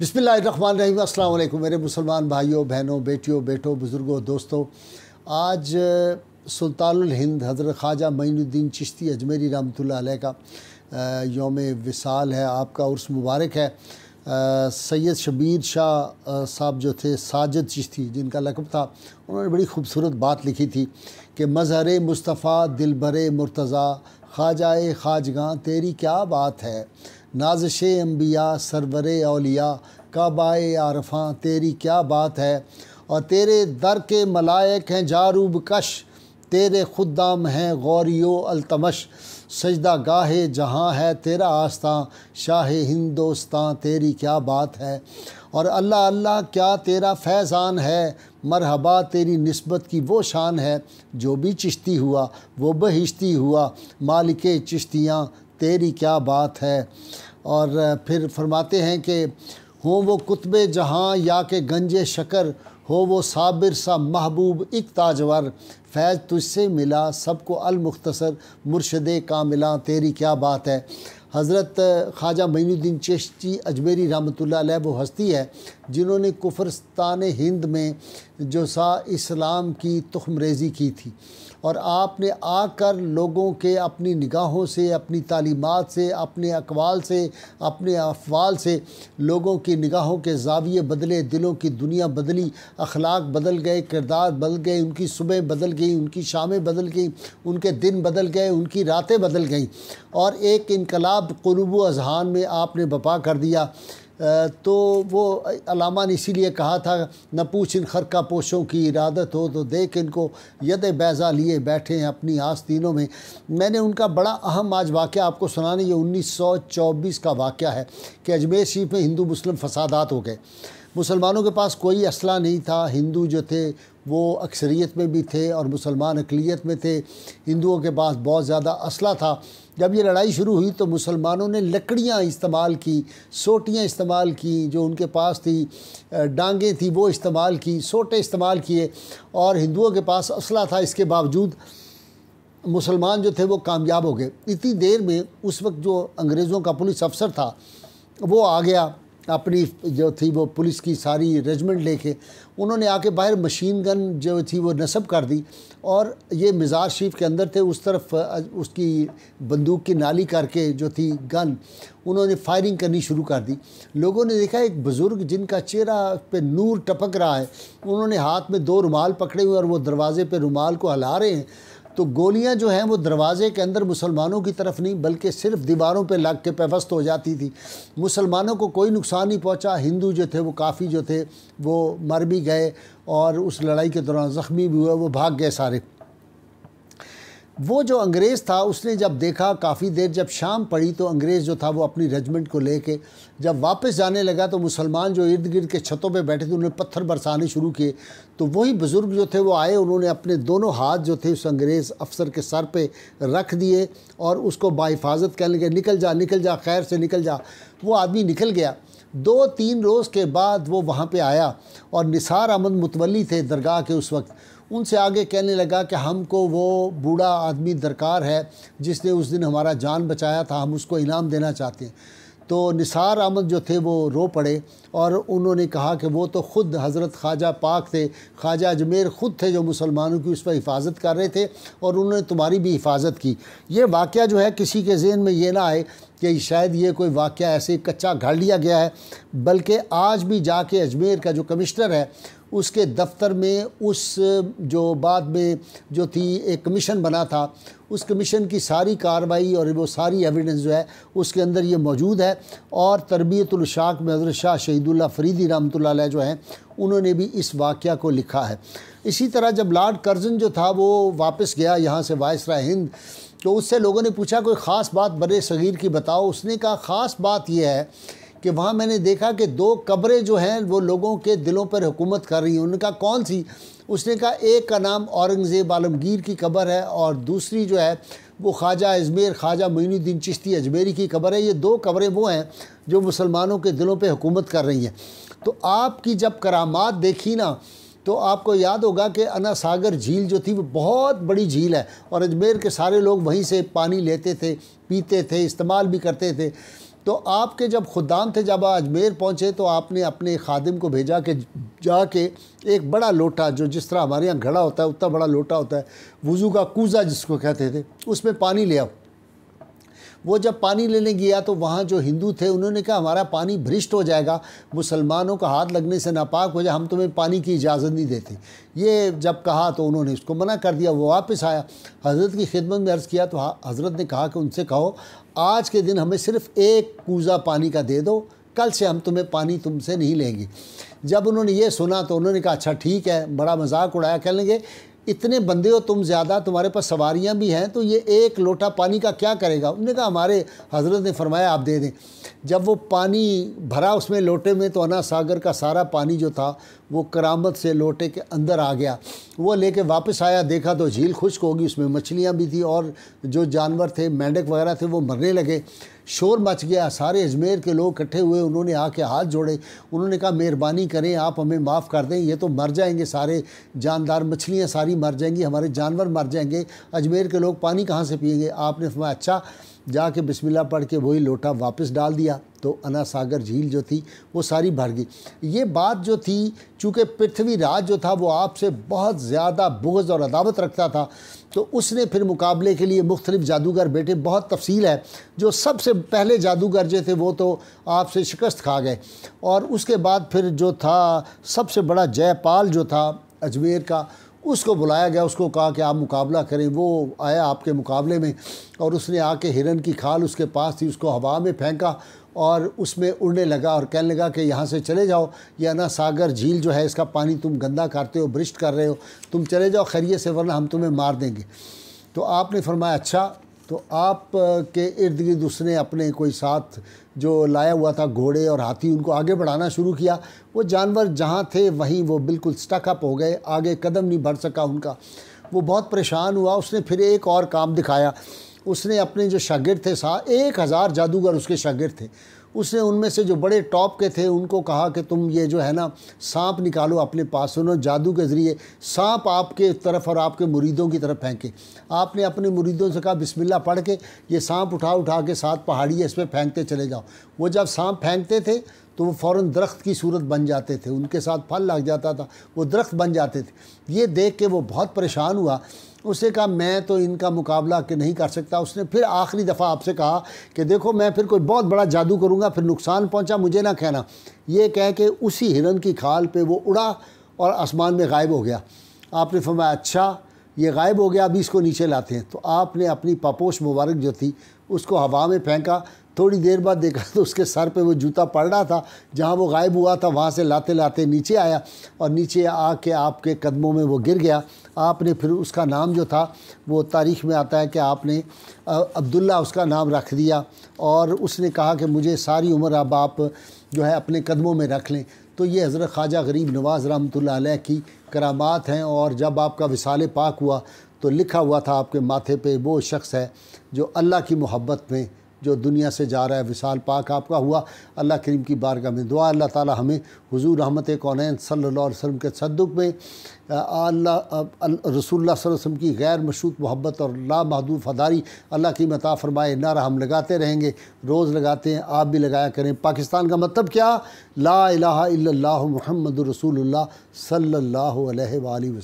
बिसमीम अल्लाम मेरे मुसलमान भाइयों बहनों बेटियों बेटों बुज़ुर्गों दोस्तों आज सुल्तानुल हिंद हज़रत ख्वाजा मईनुद्दीन चिश्ती अजमेरी रहमतुल्लाह का योम विसाल है आपका उर्स मुबारक है सैयद शबीर शाह साहब जो थे साजिद चिश्ती जिनका लकब था उन्होंने बड़ी खूबसूरत बात लिखी थी कि मज़हर मुस्तफ़ा दिल भरे मुर्तज़ा ख्वाजाए ख्वाजगा तेरी क्या बात है नाजश अम्बिया सरवर अलिया काबाए आरफा तेरी क्या बात है और तेरे दर के मलायक हैं जारूब कश तेरे खुदाम हैं गौरियो अलतमश सजदा गाहे जहाँ है तेरा आस्था शाह हिंदोस्तां तेरी क्या बात है और अल्लाह अल्लाह क्या तेरा फैज़ान है मरहबा तेरी नस्बत की वो शान है जो भी चिश्ती हुआ वो बहिश्ती हुआ मालिक चिश्तियाँ तेरी क्या बात है और फिर फरमाते हैं कि हो वो कुतब जहाँ या के गंज शकर हो वो साबिर सा महबूब इक ताजवर फैज़ तुझसे मिला सबको अलमुख्तसर मुर्शद का मिला तेरी क्या बात है हज़रत ख्वाजा मीनुद्दीन चिश्ती अजमेरी रहमत वो हस्ती है जिन्होंने कुफरस्तान हिंद में जो सा इस्लाम की तुखम रेज़ी की थी और आपने आकर लोगों के अपनी निगाहों से अपनी तालीमत से अपने अकवाल से अपने अफवाल से लोगों की निगाहों के जाविये बदले दिलों की दुनिया बदली अखलाक बदल गए किरदार बदल गए उनकी सुबह बदल गई उनकी शामें बदल गई उनके दिन बदल गए उनकी रातें बदल गईं और एक इनकलाब कलूब अजहान में आपने बपा कर दिया तो वो अलामा ने इसीलिए कहा था न पूछ इन खरका पोशों की इरादत हो तो देख इनको यद बैज़ा लिए बैठे हैं अपनी आस्तीनों में मैंने उनका बड़ा अहम आज वाक़ आपको सुनाने ये 1924 का वाक़ है कि अजमेर शरीफ में हिंदू मुस्लिम फसादात हो गए मुसलमानों के पास कोई असला नहीं था हिंदू जो थे वो अक्सरियत में भी थे और मुसलमान अकलीत में थे हिंदुओं के पास बहुत ज़्यादा असला था जब ये लड़ाई शुरू हुई तो मुसलमानों ने लकड़ियाँ इस्तेमाल की सोटियाँ इस्तेमाल की जो उनके पास थी डांगे थी वो इस्तेमाल की सोटे इस्तेमाल किए और हिंदुओं के पास असला था इसके बावजूद मुसलमान जो थे वो कामयाब हो गए इतनी देर में उस वक्त जो अंग्रेज़ों का पुलिस अफसर था वो आ गया अपनी जो थी वो पुलिस की सारी रेजमेंट लेके उन्होंने आके बाहर मशीन गन जो थी वो नस्ब कर दी और ये मिजाज शरीफ के अंदर थे उस तरफ उसकी बंदूक की नाली करके जो थी गन उन्होंने फायरिंग करनी शुरू कर दी लोगों ने देखा एक बुज़ुर्ग जिनका चेहरा पे नूर टपक रहा है उन्होंने हाथ में दो रुमाल पकड़े हुए और वो दरवाज़े पे रुमाल को हला रहे हैं तो गोलियां जो हैं वो दरवाजे के अंदर मुसलमानों की तरफ नहीं बल्कि सिर्फ दीवारों पे लग के पेवस्त हो जाती थी मुसलमानों को कोई नुकसान नहीं पहुंचा हिंदू जो थे वो काफ़ी जो थे वो मर भी गए और उस लड़ाई के दौरान ज़ख्मी भी हुए वो भाग गए सारे वो जो अंग्रेज़ था उसने जब देखा काफ़ी देर जब शाम पड़ी तो अंग्रेज़ जो था वो अपनी रेजमेंट को लेके जब वापस जाने लगा तो मुसलमान जो इर्द गिर्द के छतों पे बैठे थे उन्होंने पत्थर बरसाने शुरू किए तो वही बुज़ुर्ग जो थे वो आए उन्होंने अपने दोनों हाथ जो थे उस अंग्रेज़ अफसर के सर पे रख दिए और उसको बाहिफाजत कह लगे निकल जा निकल जा खैर से निकल जा वो आदमी निकल गया दो तीन रोज़ के बाद वो वहाँ पर आया और निसार अहमद मुतवली थे दरगाह के उस वक्त उनसे आगे कहने लगा कि हमको वो बूढ़ा आदमी दरकार है जिसने उस दिन हमारा जान बचाया था हम उसको इनाम देना चाहते हैं तो निसार अहमद जो थे वो रो पड़े और उन्होंने कहा कि वो तो ख़ुद हज़रत ख्वाजा पाक थे ख्वाजा अजमेर ख़ुद थे जो मुसलमानों की उस पर हिफाजत कर रहे थे और उन्होंने तुम्हारी भी हिफाजत की ये वाक़ जो है किसी के जहन में ये ना आए कि शायद ये कोई वाक़ ऐसे कच्चा घाट लिया गया है बल्कि आज भी जाके अजमेर का जो कमिश्नर है उसके दफ्तर में उस जो बाद में जो थी एक कमीशन बना था उस कमीशन की सारी कार्रवाई और वो सारी एविडेंस जो है उसके अंदर ये मौजूद है और तरबियतुलशाक में हजरत शाह शहीदुल्ला फरीदी रहमत जो हैं उन्होंने भी इस वाक़ को लिखा है इसी तरह जब लॉर्ड कर्जन जो था वो वापस गया यहाँ से वायस हिंद तो उससे लोगों ने पूछा कोई ख़ास बात बड़े सगीर की बताओ उसने कहा ख़ास बात यह है कि वहाँ मैंने देखा कि दो कब्रें जो हैं वो लोगों के दिलों पर हुकूमत कर रही हैं उनका कौन सी उसने कहा एक का नाम औरंगज़ेब आलमगीर की कब्र है और दूसरी जो है वो ख्वाजा अजमेर ख्वाजा मीनुद्दीन चिश्ती अजमेरी की कब्र है ये दो कब्रें वो हैं जो मुसलमानों के दिलों पर हुकूमत कर रही हैं तो आपकी जब करामात देखी ना तो आपको याद होगा कि अना सागर झील जो थी वो बहुत बड़ी झील है और अजमेर के सारे लोग वहीं से पानी लेते थे पीते थे इस्तेमाल भी करते थे तो आपके जब खुदाम थे जब अजमेर पहुँचे तो आपने अपने खादिम को भेजा के जाके एक बड़ा लोटा जो जिस तरह हमारे यहाँ घड़ा होता है उतना बड़ा लोटा होता है वज़ू का कूज़ा जिसको कहते थे उसमें पानी ले आओ वो जब पानी लेने गया तो वहाँ जो हिंदू थे उन्होंने कहा हमारा पानी भ्रष्ट हो जाएगा मुसलमानों का हाथ लगने से नापाक हो जाए हम तुम्हें पानी की इजाज़त नहीं देते ये जब कहा तो उन्होंने उसको मना कर दिया वो वापस आया हज़रत की खिदमत में अर्ज़ किया तो हज़रत ने कहा कि उनसे कहो आज के दिन हमें सिर्फ़ एक कूज़ा पानी का दे दो कल से हम तुम्हें पानी तुमसे नहीं लेंगे जब उन्होंने ये सुना तो उन्होंने कहा अच्छा ठीक है बड़ा मजाक उड़ाया कह लेंगे इतने बंदे हो तुम ज़्यादा तुम्हारे पास सवारियाँ भी हैं तो ये एक लोटा पानी का क्या करेगा उन्होंने कहा हमारे हजरत ने फरमाया आप दे दें जब वो पानी भरा उसमें लोटे में तो अना सागर का सारा पानी जो था वो करामत से लोटे के अंदर आ गया वो लेके वापस आया देखा तो झील खुश्क होगी उसमें मछलियाँ भी थी और जो जानवर थे मेंढक वगैरह थे वो मरने लगे शोर मच गया सारे अजमेर के लोग इकट्ठे हुए उन्होंने आके हाथ जोड़े उन्होंने कहा मेहरबानी करें आप हमें माफ़ कर दें ये तो मर जाएंगे सारे जानदार मछलियाँ सारी मर जाएंगी हमारे जानवर मर जाएंगे अजमेर के लोग पानी कहाँ से पियेंगे आपने फरमाया अच्छा जाके बिस्मिल्लाह पढ़ के वही लोटा वापस डाल दिया तो अना सागर झील जो थी वो सारी भर गई ये बात जो थी चूँकि पृथ्वीराज जो था वो आपसे बहुत ज़्यादा बुगज और अदावत रखता था तो उसने फिर मुकाबले के लिए मुख्तलिफ जादूगर बेटे बहुत तफसील है जो सबसे पहले जादूगर जो थे वो तो आपसे शिकस्त खा गए और उसके बाद फिर जो था सबसे बड़ा जयपाल जो था अजमेर का उसको बुलाया गया उसको कहा कि आप मुकाबला करें वो आया आपके मुकाबले में और उसने आके हिरन की खाल उसके पास थी उसको हवा में फेंका और उसमें उड़ने लगा और कहने लगा कि यहाँ से चले जाओ या ना सागर झील जो है इसका पानी तुम गंदा करते हो ब्रिश कर रहे हो तुम चले जाओ खैरिए से वरना हम तुम्हें मार देंगे तो आपने फरमाया अच्छा तो आप के इर्द गिर्द उसने अपने कोई साथ जो लाया हुआ था घोड़े और हाथी उनको आगे बढ़ाना शुरू किया वो जानवर जहाँ थे वहीं वो बिल्कुल स्टकअप हो गए आगे कदम नहीं बढ़ सका उनका वो बहुत परेशान हुआ उसने फिर एक और काम दिखाया उसने अपने जो शागिर थे सा एक हज़ार जादूगर उसके शागिर थे उसने उनमें से जो बड़े टॉप के थे उनको कहा कि तुम ये जो है ना सांप निकालो अपने पास सुनो जादू के ज़रिए सांप आपके तरफ और आपके मुरीदों की तरफ फेंके आपने अपने मुरीदों से कहा बिस्मिल्लाह पढ़ के ये सांप उठा उठा के साथ पहाड़ी है इस पर फेंकते चले जाओ वो जब सांप फेंकते थे तो वो फ़ौर दरख्त की सूरत बन जाते थे उनके साथ फल लग जाता था वो दरख्त बन जाते थे ये देख के वो बहुत परेशान हुआ उसने कहा मैं तो इनका मुकाबला के नहीं कर सकता उसने फिर आखिरी दफ़ा आपसे कहा कि देखो मैं फिर कोई बहुत बड़ा जादू करूँगा फिर नुकसान पहुँचा मुझे ना कहना ये कह के उसी हिरन की खाल पर वो उड़ा और आसमान में गायब हो गया आपने फरमाया अच्छा ये गायब हो गया अभी इसको नीचे लाते हैं तो आपने अपनी पापोश मुबारक जो थी उसको हवा में फेंका थोड़ी देर बाद देखा तो उसके सर पे वो जूता पड़ रहा था जहाँ वो गायब हुआ था वहाँ से लाते लाते नीचे आया और नीचे आके आपके कदमों में वो गिर गया आपने फिर उसका नाम जो था वो तारीख में आता है कि आपने अब्दुल्ला उसका नाम रख दिया और उसने कहा कि मुझे सारी उम्र अब आप जो है अपने कदमों में रख लें तो ये हज़रत ख्वाजा गरीब नवाज़ रहमत की करामात हैं और जब आपका विसाल पाक हुआ तो लिखा हुआ था आपके माथे पर वो शख्स है जो अल्लाह की मोहब्बत में जो दुनिया से जा रहा है विशाल पाक आपका हुआ अल्लाह करीम की बारगाह में दुआ अल्लाह ताला हमें हुजूर रहमत कौन सल्ला वसम के सदुक में रसूल वसम की गैर मशहूत मोहब्बत और लामहदूद अदारी अल्लाह की मता फरमाए नारा हम लगाते रहेंगे रोज़ लगाते हैं आप भी लगाया करें पाकिस्तान का मतलब क्या ला इलाहा इल्लल्लाहु रसूल रसूलुल्लाह सल्लल्लाहु